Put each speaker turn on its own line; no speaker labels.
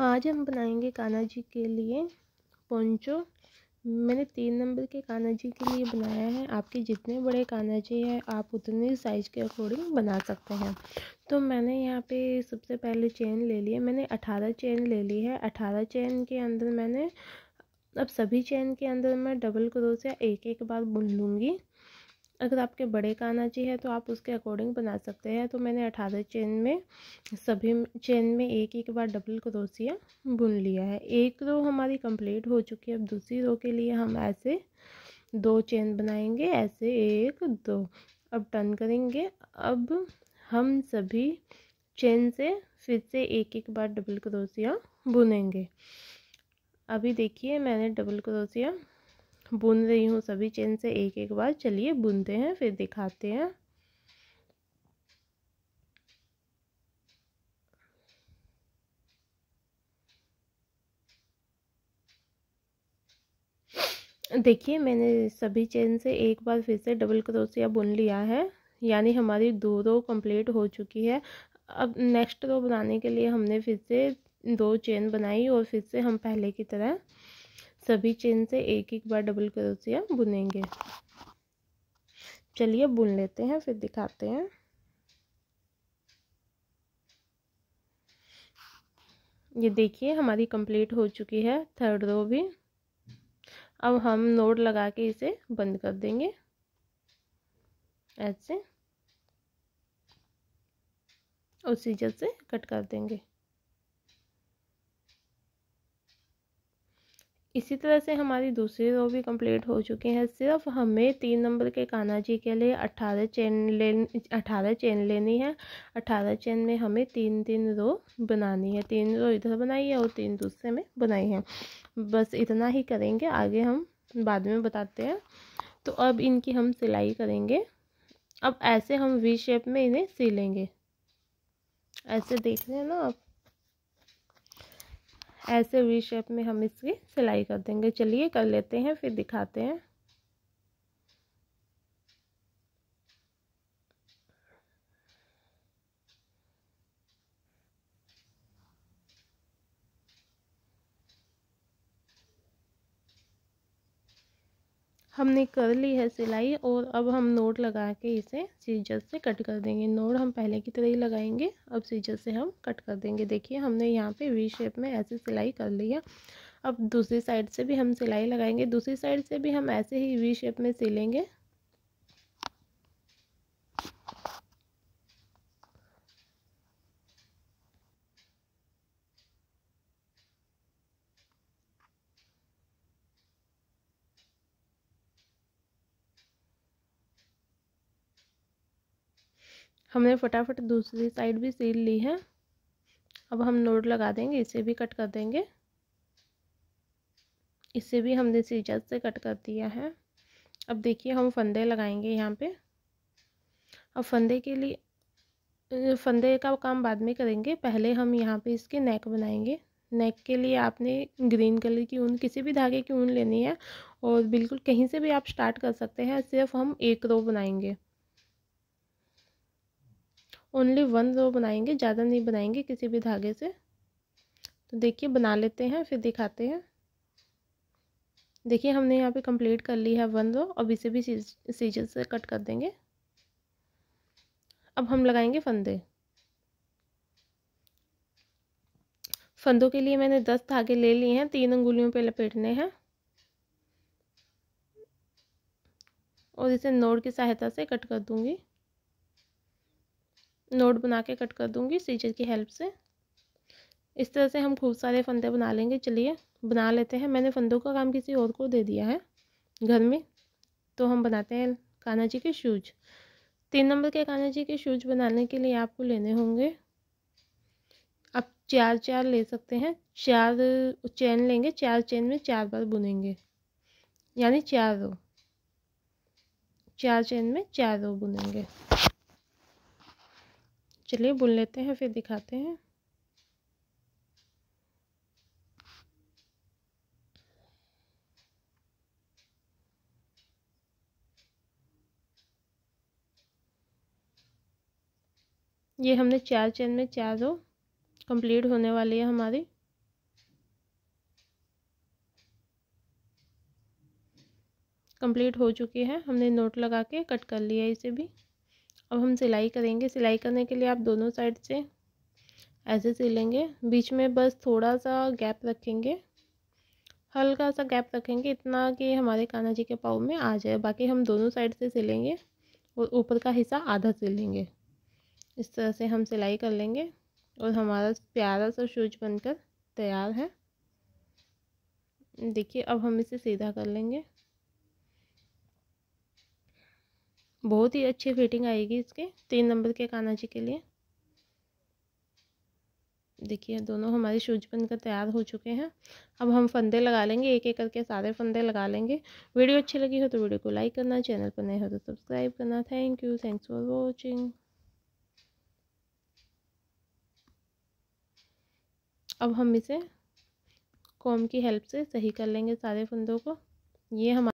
आज हम बनाएंगे कान्हा जी के लिए पोंचो मैंने तीन नंबर के कान्हा जी के लिए बनाया है आपके जितने बड़े कान्हा जी हैं आप उतने साइज के अकॉर्डिंग बना सकते हैं तो मैंने यहाँ पे सबसे पहले चेन ले ली है मैंने अठारह चेन ले ली है अठारह चेन के अंदर मैंने अब सभी चेन के अंदर मैं डबल क्रोस या एक एक बार बुन लूँगी अगर आपके बड़े कान कानाची है तो आप उसके अकॉर्डिंग बना सकते हैं तो मैंने अठारह चेन में सभी चेन में एक एक बार डबल क्रोसिया बुन लिया है एक रो हमारी कंप्लीट हो चुकी है अब दूसरी रो के लिए हम ऐसे दो चेन बनाएंगे ऐसे एक दो अब टर्न करेंगे अब हम सभी चेन से फिर से एक एक बार डबल क्रोसिया बुनेंगे अभी देखिए मैंने डबल क्रोसिया बुन रही हूँ सभी चेन से एक एक बार चलिए बुनते हैं फिर दिखाते हैं देखिए मैंने सभी चेन से एक बार फिर से डबल क्रोसिया बुन लिया है यानी हमारी दो रो कंप्लीट हो चुकी है अब नेक्स्ट रो बनाने के लिए हमने फिर से दो चेन बनाई और फिर से हम पहले की तरह सभी चेन से एक एक बार डबल क्रोसिया बुनेंगे चलिए बुन लेते हैं फिर दिखाते हैं ये देखिए हमारी कंप्लीट हो चुकी है थर्ड रो भी अब हम नोड लगा के इसे बंद कर देंगे ऐसे और सीजर से कट कर देंगे इसी तरह से हमारी दूसरी रो भी कंप्लीट हो चुकी है सिर्फ हमें तीन नंबर के काना जी के लिए अट्ठारह चेन ले अठारह चेन लेनी है अट्ठारह चेन में हमें तीन तीन रो बनानी है तीन रो इधर बनाई है और तीन दूसरे में बनाई है बस इतना ही करेंगे आगे हम बाद में बताते हैं तो अब इनकी हम सिलाई करेंगे अब ऐसे हम वी शेप में इन्हें सी लेंगे ऐसे देख रहे हैं ना आप ऐसे वी शेप में हम इसकी सिलाई कर देंगे चलिए कर लेते हैं फिर दिखाते हैं हमने कर ली है सिलाई और अब हम नोट लगा के इसे सीजर से कट कर देंगे नोट हम पहले की तरह ही लगाएंगे अब सीजर से हम कट कर देंगे देखिए हमने यहाँ पे वी शेप में ऐसे सिलाई कर लिया अब दूसरी साइड से भी हम सिलाई लगाएंगे दूसरी साइड से भी हम ऐसे ही वी शेप में सिलेंगे हमने फटाफट दूसरी साइड भी सील ली है अब हम नोट लगा देंगे इसे भी कट कर देंगे इसे भी हमने सीजर से कट कर दिया है अब देखिए हम फंदे लगाएंगे यहाँ पे अब फंदे के लिए फंदे का काम बाद में करेंगे पहले हम यहाँ पे इसके नेक बनाएंगे नेक के लिए आपने ग्रीन कलर की ऊन किसी भी धागे की ऊन लेनी है और बिल्कुल कहीं से भी आप स्टार्ट कर सकते हैं सिर्फ हम एक रो बनाएंगे ओनली वन रो तो बनाएंगे ज़्यादा नहीं बनाएंगे किसी भी धागे से तो देखिए बना लेते हैं फिर दिखाते हैं देखिए हमने यहाँ पे कंप्लीट कर ली है वन रो अब इसे भी सीजन से कट कर देंगे अब हम लगाएंगे फंदे फंदों के लिए मैंने दस धागे ले लिए हैं तीन अंगुलियों पे लपेटने हैं और इसे नोड की सहायता से कट कर दूंगी नोट बना के कट कर दूँगी सीजर की हेल्प से इस तरह से हम खूब सारे फंदे बना लेंगे चलिए बना लेते हैं मैंने फंदों का काम किसी और को दे दिया है घर में तो हम बनाते हैं कान्हा जी के शूज तीन नंबर के कान्हा जी के शूज बनाने के लिए आपको लेने होंगे आप चार चार ले सकते हैं चार चैन लेंगे चार चैन में चार बार बुनेंगे यानी चार रो चार चैन में चार रो बुनेंगे चलिए बुन लेते हैं फिर दिखाते हैं ये हमने चार चैन में चार रो कंप्लीट होने वाली है हमारी कंप्लीट हो चुकी है हमने नोट लगा के कट कर लिया इसे भी अब हम सिलाई करेंगे सिलाई करने के लिए आप दोनों साइड से ऐसे सिलेंगे बीच में बस थोड़ा सा गैप रखेंगे हल्का सा गैप रखेंगे इतना कि हमारे कान्हा जी के पाव में आ जाए बाकी हम दोनों साइड से सिलेंगे और ऊपर का हिस्सा आधा सिलेंगे इस तरह से हम सिलाई कर लेंगे और हमारा प्यारा सा शूज बनकर तैयार है देखिए अब हम इसे सीधा कर लेंगे बहुत ही अच्छी फिटिंग आएगी इसके तीन नंबर के कानाची के लिए देखिए दोनों हमारे शूज बनकर तैयार हो चुके हैं अब हम फंदे लगा लेंगे एक एक करके सारे फंदे लगा लेंगे वीडियो अच्छी लगी हो तो वीडियो को लाइक करना चैनल पर नए हो तो सब्सक्राइब करना thank you thanks for watching अब हम इसे कॉम की हेल्प से सही कर लेंगे सारे फंदों को ये हमारे